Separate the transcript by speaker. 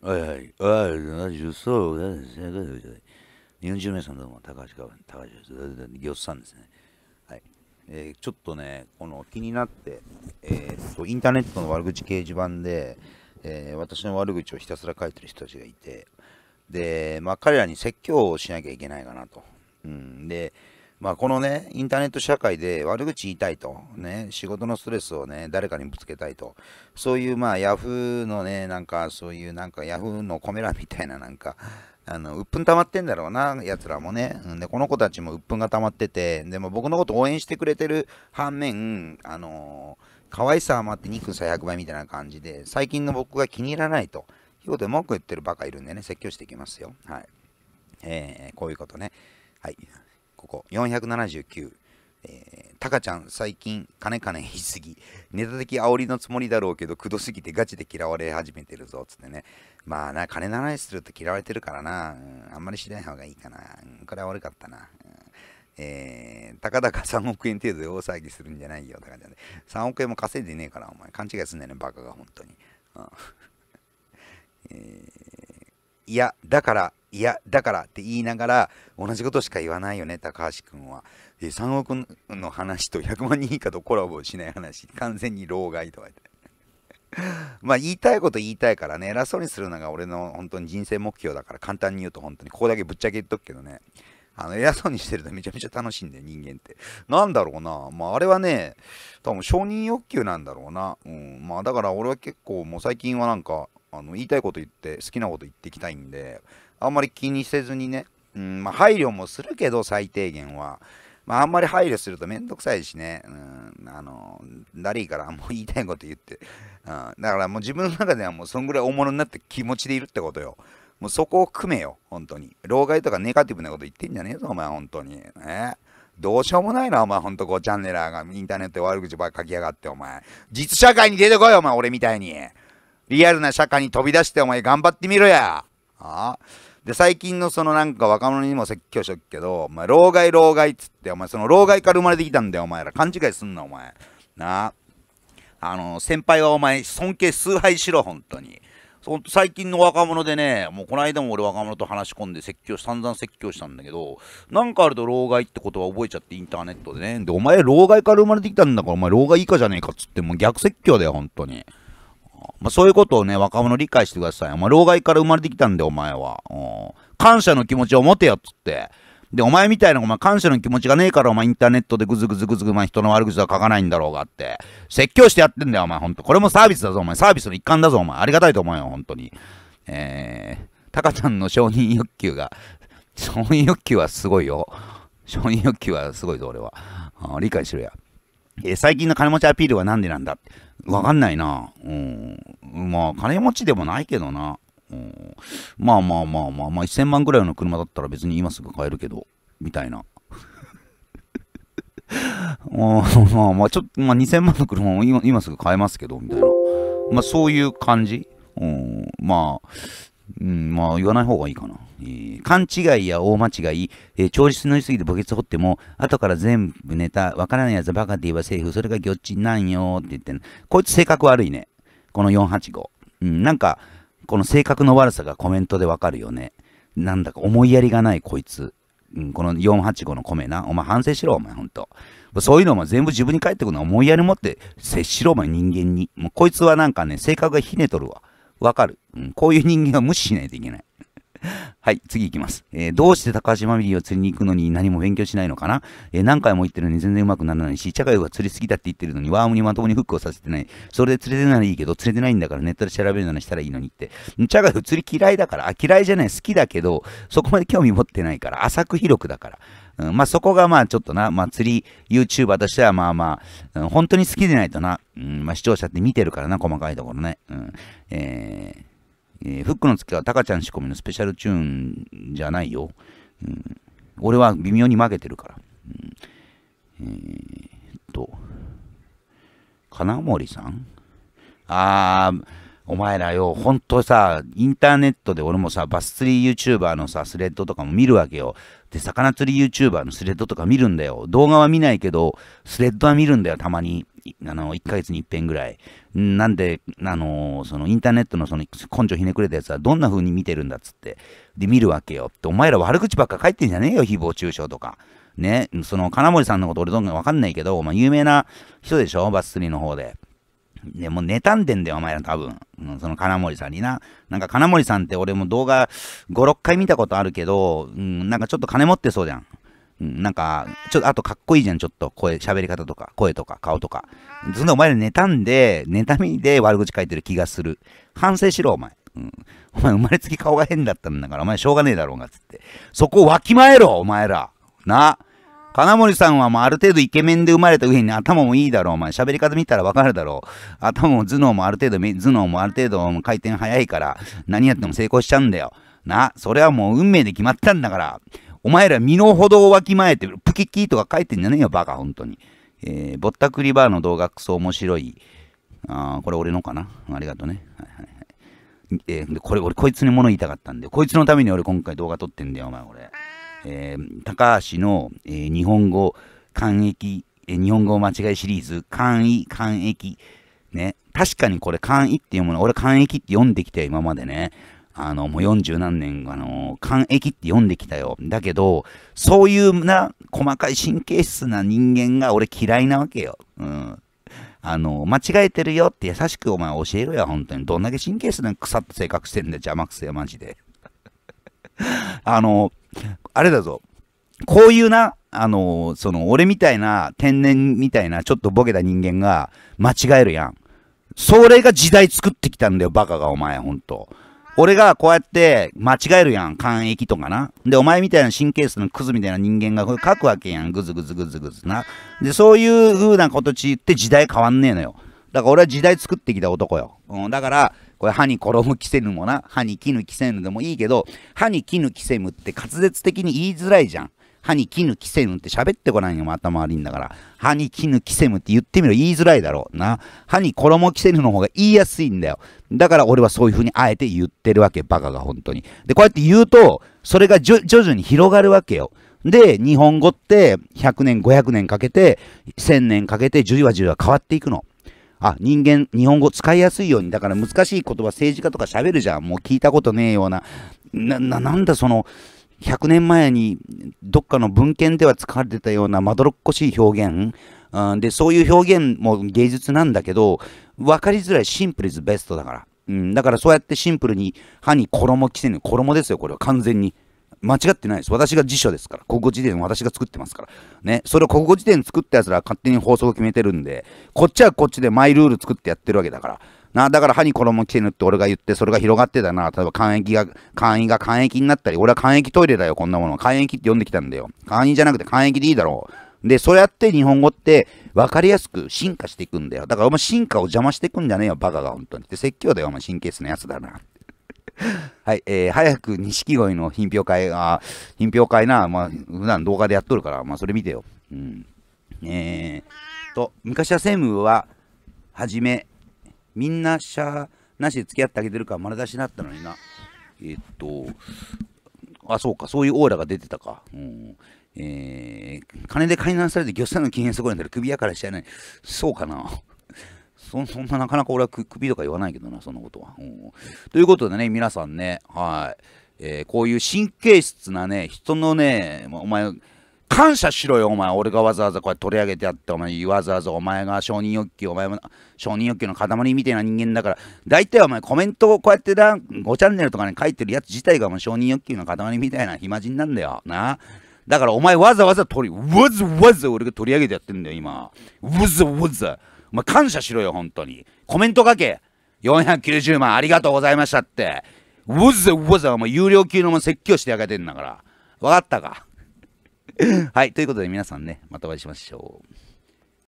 Speaker 1: はいはい。ああ、同じそうですね。日本人名さんどうも、高橋川、高橋です。ぎょっさんですね。はい。えー、ちょっとね、この気になって、えー、っと、インターネットの悪口掲示板で、えー、私の悪口をひたすら書いてる人たちがいて、で、まあ、彼らに説教をしなきゃいけないかなと。うん、で、まあ、このね、インターネット社会で悪口言いたいと、ね、仕事のストレスをね、誰かにぶつけたいと、そういうまあ、ヤフーのね、なんか、そういうなんか、ヤフーのコメ欄みたいななんか、あの、鬱憤溜まってんだろうな、奴らもね。で、この子たちも鬱憤が溜まってて、でも僕のこと応援してくれてる反面、あのー、可愛さ余って肉さ100倍みたいな感じで、最近の僕が気に入らないということで文句言ってるバカいるんでね、説教していきますよ。はい。えー、こういうことね。はい。ここ、479。えー、タカちゃん最近カネカネ言いすぎネタ的煽りのつもりだろうけどくどすぎてガチで嫌われ始めてるぞつってねまあな金の話すると嫌われてるからな、うん、あんまりしない方がいいかな、うん、これは悪かったな、うんえー、たかだか3億円程度で大騒ぎするんじゃないよ、タカちゃんで。3億円も稼いでねえから、お前。勘違いすんねえね、バカが、本当に。うん、えーいや、だから、いや、だからって言いながら、同じことしか言わないよね、高橋君は。3億の話と100万人以下とコラボしない話、完全に老害とか言って。まあ言いたいこと言いたいからね、偉そうにするのが俺の本当に人生目標だから、簡単に言うと本当に、ここだけぶっちゃけ言っとくけどね、あの偉そうにしてるとめちゃめちゃ楽しいんだよ、人間って。なんだろうな、まああれはね、多分承認欲求なんだろうな。うん、まあだから俺は結構もう最近はなんか、あの言いたいこと言って好きなこと言っていきたいんであんまり気にせずにね、うんまあ、配慮もするけど最低限は、まあ、あんまり配慮するとめんどくさいしね、うん、あのだりいからもう言いたいこと言って、うん、だからもう自分の中ではもうそんぐらい大物になって気持ちでいるってことよもうそこを組めよ本当に老害とかネガティブなこと言ってんじゃねえぞお前本当にねどうしようもないな、お前。ほんと、こう、チャンネラーがインターネットで悪口ばっか書きやがって、お前。実社会に出てこいよ、お前。俺みたいに。リアルな社会に飛び出してお前頑張ってみろや。ああで、最近のそのなんか若者にも説教しとくけど、お前、老害老害っつって、お前、その老害から生まれてきたんだよ、お前ら。勘違いすんな、お前。なあ。あの、先輩はお前、尊敬崇拝しろ、本当に。ほんと最近の若者でね、もうこの間も俺若者と話し込んで説教、散々説教したんだけど、なんかあると老害って言葉覚えちゃってインターネットでね。で、お前老害から生まれてきたんだから、お前老害以下じゃねえかっつって、もう逆説教だよ、本当に。まあ、そういうことをね、若者理解してください。お前、老害から生まれてきたんで、お前は。感謝の気持ちを持てよ、っつって。で、お前みたいな、お前感謝の気持ちがねえから、お前インターネットでぐずぐずぐずぐ、ま人の悪口は書かないんだろうがって。説教してやってんだよ、お前、ほんと。これもサービスだぞ、お前。サービスの一環だぞ、お前。ありがたいと思うよ、ほんとに。えー、タカちゃんの承認欲求が、承認欲求はすごいよ。承認欲求はすごいぞ、俺は。理解しろや。えー、最近の金持ちアピールは何でなんだわかんないな。うん。まあ、金持ちでもないけどな。うん。まあまあまあまあまあ、1000万ぐらいの車だったら別に今すぐ買えるけど、みたいな。まあまあ、ちょっと、まあ2000万の車も今今すぐ買えますけど、みたいな。まあそういう感じ。うん。まあ、うん、まあ言わない方がいいかな。えー、勘違いや大間違い、えー、調子乗りすぎて墓穴掘っても、後から全部ネタ、わからないやつバカって言えばセーフ、それがぎょっちんなんよって言ってんこいつ性格悪いね。この485。うん、なんか、この性格の悪さがコメントでわかるよね。なんだか思いやりがないこいつ。うん、この485の米な。お前反省しろ、お前ほんと。そういうのも全部自分に返ってくるのは思いやり持って接しろ、お前人間に。もうこいつはなんかね、性格がひねとるわ。わかる、うん。こういう人間は無視しないといけない。はい、次行きます。えー、どうして高橋マミリーを釣りに行くのに何も勉強しないのかな、えー、何回も言ってるのに全然うまくならないし、チャはが釣りすぎだって言ってるのにワームにまともにフックをさせてない。それで釣れてならいいけど、釣れてないんだからネットで調べるならしたらいいのにって。チャカ釣り嫌いだから、あ、嫌いじゃない、好きだけど、そこまで興味持ってないから、浅く広くだから。うん、まあそこがまあちょっとな、まあ釣り YouTuber としてはまあまあ、うん、本当に好きでないとな、うん、まあ視聴者って見てるからな、細かいところね。うん、えーえー、フックの月はタカちゃん仕込みのスペシャルチューンじゃないよ。うん、俺は微妙に負けてるから。うん、えー、っと、金森さんあー、お前らよ、ほんとさ、インターネットで俺もさ、バス釣り YouTuber のさ、スレッドとかも見るわけよ。で、魚釣り YouTuber のスレッドとか見るんだよ。動画は見ないけど、スレッドは見るんだよ、たまに。あの、1ヶ月に一遍ぐらい。なんで、あのそのインターネットのその根性ひねくれたやつはどんな風に見てるんだっつって。で、見るわけよ。って、お前ら悪口ばっか書いてんじゃねえよ、誹謗中傷とか。ね、その金森さんのこと俺どんどんわかんないけど、まあ、有名な人でしょバス釣りの方で。ね、もう妬んでんだよ、お前ら多分。うん、その金森さんにな。なんか金森さんって俺も動画5、6回見たことあるけど、うん、なんかちょっと金持ってそうじゃん。うん、なんか、ちょっと、あとかっこいいじゃん、ちょっと、声、喋り方とか、声とか、顔とか。そんなお前ら妬んで、妬みで悪口書いてる気がする。反省しろ、お前。うん、お前生まれつき顔が変だったんだから、お前しょうがねえだろうが、つって。そこをわきまえろ、お前ら。な。金森さんはもうある程度イケメンで生まれた上に頭もいいだろう。お前喋り方見たらわかるだろう。頭も頭脳もある程度、頭脳もある程度回転早いから何やっても成功しちゃうんだよ。な、それはもう運命で決まったんだから。お前ら身の程をわきまえて、プキキーとか書いてんじゃねえよ、バカ、本当に。えー、ぼったくりバーの動画クソ面白い。あこれ俺のかなありがとうね。はいはいはい。えー、これ俺こいつに物言いたかったんで、こいつのために俺今回動画撮ってんだよ、お前俺。えー、高橋の、えー、日本語簡易、えー、日本語間違いシリーズ、簡易、簡易、ね、確かにこれ簡易っていうもの、俺簡易って読んできたよ、今までね。あの、もう40何年、あの、肝液って読んできたよ。だけど、そういうな、細かい神経質な人間が俺嫌いなわけよ。うん。あの、間違えてるよって優しくお前教えろよ、本当に。どんだけ神経質な腐った性格してんだよ、邪魔くせえ、マジで。あの、あれだぞ。こういうな、あの、その、俺みたいな、天然みたいな、ちょっとボケた人間が、間違えるやん。それが時代作ってきたんだよ、バカが、お前、ほんと。俺がこうやって間違えるやん、肝液とかな。で、お前みたいな神経質のクズみたいな人間がこれ書くわけやん、グズグズグズグズな。で、そういう風なことちって時代変わんねえのよ。だから俺は時代作ってきた男よ。うん、だから、これ歯に衣着せぬもな、歯に絹着せぬでもいいけど、歯に絹着せむって滑舌的に言いづらいじゃん。歯に絹着せぬって喋ってこないのも頭悪いんだから、歯に絹着せぬって言ってみろ言いづらいだろうな。歯に衣着せぬの方が言いやすいんだよ。だから俺はそういう風にあえて言ってるわけ、バカが本当に。で、こうやって言うと、それが徐々に広がるわけよ。で、日本語って100年、500年かけて、1000年かけて、じゅわじゅわ変わっていくの。あ、人間、日本語使いやすいように、だから難しい言葉、政治家とか喋るじゃん。もう聞いたことねえような、な、ななんだその、100年前にどっかの文献では使われてたようなまどろっこしい表現、うん、で、そういう表現も芸術なんだけど、分かりづらいシンプルイズベストだから。うん、だからそうやってシンプルに歯に衣着せぬ、衣ですよ、これは完全に。間違ってないです。私が辞書ですから。国語辞典私が作ってますから。ね。それを国語辞典作った奴らは勝手に法則を決めてるんで、こっちはこっちでマイルール作ってやってるわけだから。な、だから歯に衣着てぬって俺が言って、それが広がってたな。例えば簡易が、簡易が簡易になったり、俺は簡易トイレだよ、こんなもの。簡易って呼んできたんだよ。簡易じゃなくて簡易でいいだろう。で、そうやって日本語って分かりやすく進化していくんだよ。だからお前進化を邪魔していくんじゃねえよ、バカが本当に。で、説教だよ、お前神経質なやつだな。はい、えー、早く錦鯉の品評会が、品評会な、まあ、普段動画でやっとるから、まあ、それ見てよ。うん。えー、と、昔は専務は、はじめ、みんなしゃ、なしで付き合ってあげてるから丸出しになったのにな。えー、っと、あ、そうか、そういうオーラが出てたか。うん。えー、金で買い直されて漁師の禁煙そこになる首やからしちゃいない。そうかな。そんななかなか俺は首とか言わないけどな、そんなことは。うん、ということでね、皆さんね、はい。えー、こういう神経質なね、人のね、お前、感謝しろよ、お前。俺がわざわざこれ取り上げてやって、お前、わざわざお前が承認欲求、お前も承認欲求の塊みたいな人間だから、大体お前コメントをこうやってな、5チャンネルとかに書いてるやつ自体がもう承認欲求の塊みたいな暇人なんだよ。な。だからお前わざわざ取り、わざわざ俺が取り上げてやってんだよ、今。わざわざ。お前感謝しろよ、本当に。コメント書け。490万ありがとうございましたって。わざわざお前有料級の説教してあげてんだから。わかったか はい、ということで皆さんね、またお会いしましょう。